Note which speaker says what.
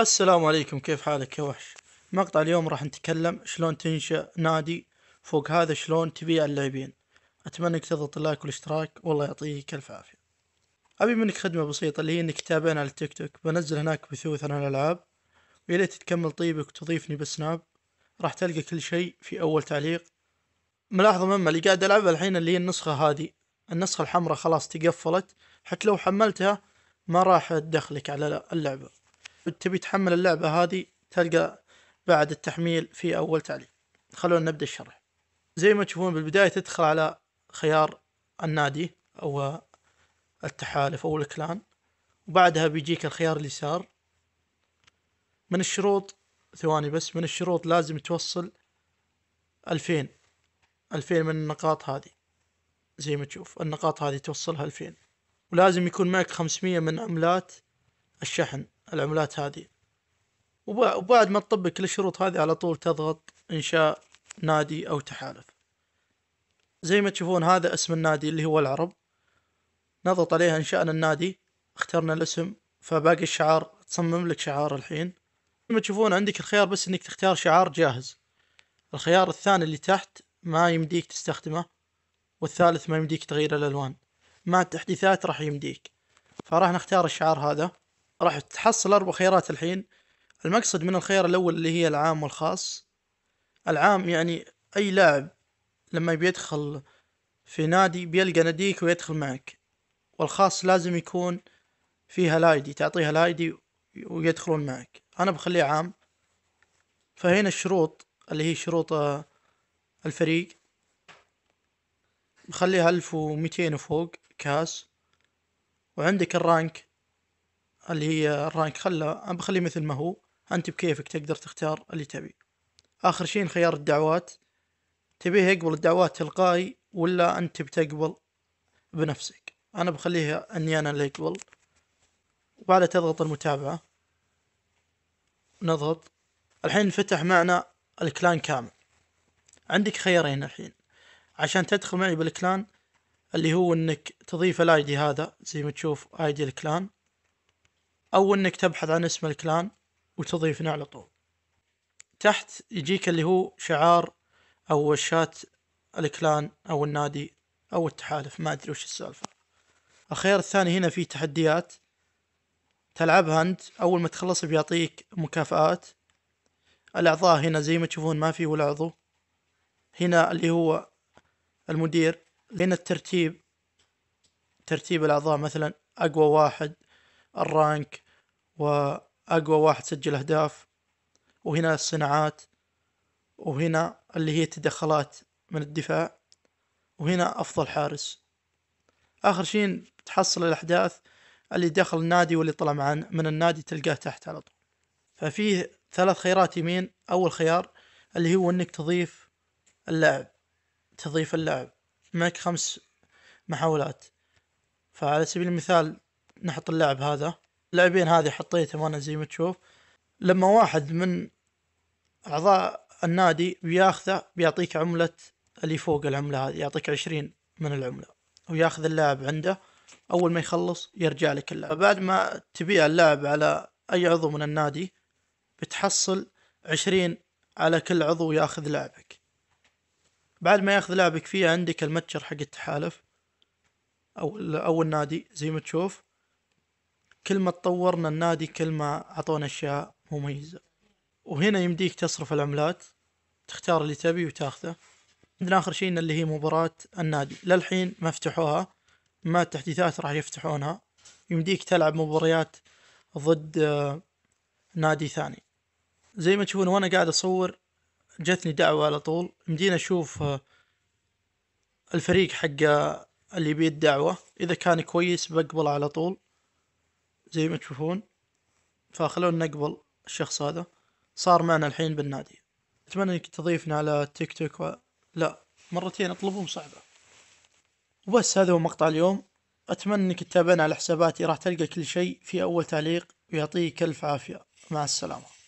Speaker 1: السلام عليكم كيف حالك يا وحش مقطع اليوم راح نتكلم شلون تنشأ نادي فوق هذا شلون تبيع اللاعبين اتمنى انك تضغط اللايك والاشتراك والله يعطيك الف عافية ابي منك خدمة بسيطة اللي هي انك تتابعنا على التيك توك بنزل هناك بثوث عن الالعاب ويا ليت تكمل طيبك وتضيفني بسناب راح تلقى كل شيء في اول تعليق ملاحظة مهمة اللي قاعد العبها الحين اللي هي النسخة هذه النسخة الحمراء خلاص تقفلت حتى لو حملتها ما راح تدخلك على اللعبة تبي تحمل اللعبة هذه تلقى بعد التحميل في أول تعليق خلونا نبدأ الشرح زي ما تشوفون بالبداية تدخل على خيار النادي أو التحالف أو الكلان وبعدها بيجيك الخيار اليسار من الشروط ثواني بس من الشروط لازم توصل ألفين ألفين من النقاط هذه زي ما تشوف النقاط هذه توصلها ألفين ولازم يكون معك خمسمية من عملات الشحن العملات هذه وبعد ما تطبق كل الشروط هذه على طول تضغط إنشاء نادي أو تحالف زي ما تشوفون هذا اسم النادي اللي هو العرب نضغط عليها إنشأنا النادي اخترنا الاسم فباقي الشعار تصمم لك شعار الحين زي ما تشوفون عندك الخيار بس إنك تختار شعار جاهز الخيار الثاني اللي تحت ما يمديك تستخدمه والثالث ما يمديك تغير الألوان مع التحديثات راح يمديك فراح نختار الشعار هذا راح تحصل اربع خيارات الحين المقصد من الخيار الاول اللي هي العام والخاص العام يعني اي لاعب لما بيدخل في نادي بيلقى ناديك ويدخل معك والخاص لازم يكون فيها لايدي تعطيها لايدي ويدخلون معك انا بخليه عام فهنا الشروط اللي هي شروط آه، الفريق بخليها ألف وميتين وفوق كاس وعندك الرانك اللي هي الرانك خله بخليه مثل ما هو انت بكيفك تقدر تختار اللي تبي اخر شيء خيار الدعوات تبيه يقبل الدعوات تلقائي ولا انت بتقبل بنفسك انا بخليها اني انا اللي اقبل وبعدها تضغط المتابعة نضغط الحين فتح معنا الكلان كامل عندك خيارين الحين عشان تدخل معي بالكلان اللي هو انك تضيف الايدي هذا زي ما تشوف ايدي الكلان او انك تبحث عن اسم الكلان وتضيفنا على طول تحت يجيك اللي هو شعار او شات الكلان او النادي او التحالف ما ادري وش السالفه الخيار الثاني هنا في تحديات تلعبها انت اول ما تخلص بيعطيك مكافآت الاعضاء هنا زي ما تشوفون ما في ولا عضو هنا اللي هو المدير هنا الترتيب ترتيب الاعضاء مثلا اقوى واحد الرانك وأقوى واحد سجل أهداف وهنا الصناعات وهنا اللي هي التدخلات من الدفاع وهنا أفضل حارس آخر شيء تحصل الأحداث اللي دخل النادي واللي طلع معاً من النادي تلقاه تحت على طول ففيه ثلاث خيارات يمين أول خيار اللي هو أنك تضيف اللاعب تضيف اللاعب معك خمس محاولات فعلى سبيل المثال نحط اللاعب هذا اللاعبين هذه حطيتهم انا زي ما تشوف لما واحد من اعضاء النادي بياخذه بيعطيك عملة اللي فوق العملة هذه يعطيك عشرين من العملة وياخذ اللاعب عنده اول ما يخلص يرجع لك اللاعب بعد ما تبيع اللاعب على اي عضو من النادي بتحصل عشرين على كل عضو ياخذ لاعبك بعد ما ياخذ لاعبك فيه عندك المتجر حق التحالف او او النادي زي ما تشوف كل ما تطورنا النادي كل ما عطونا اشياء مميزة وهنا يمديك تصرف العملات تختار اللي تبي وتاخذه عندنا اخر شيء اللي هي مباراة النادي للحين ما فتحوها ما التحديثات راح يفتحونها يمديك تلعب مباريات ضد آه، نادي ثاني زي ما تشوفون وانا قاعد اصور جتني دعوة على طول مدينا اشوف آه، الفريق حق اللي يبي الدعوة اذا كان كويس بقبله على طول زي ما تشوفون فخلونا نقبل الشخص هذا صار معنا الحين بالنادي اتمنى انك تضيفنا على تيك توك و... لا مرتين اطلبهم صعبة وبس هذا هو مقطع اليوم اتمنى انك تتابعنا على حساباتي راح تلقى كل شيء في اول تعليق ويعطيك الف عافية مع السلامة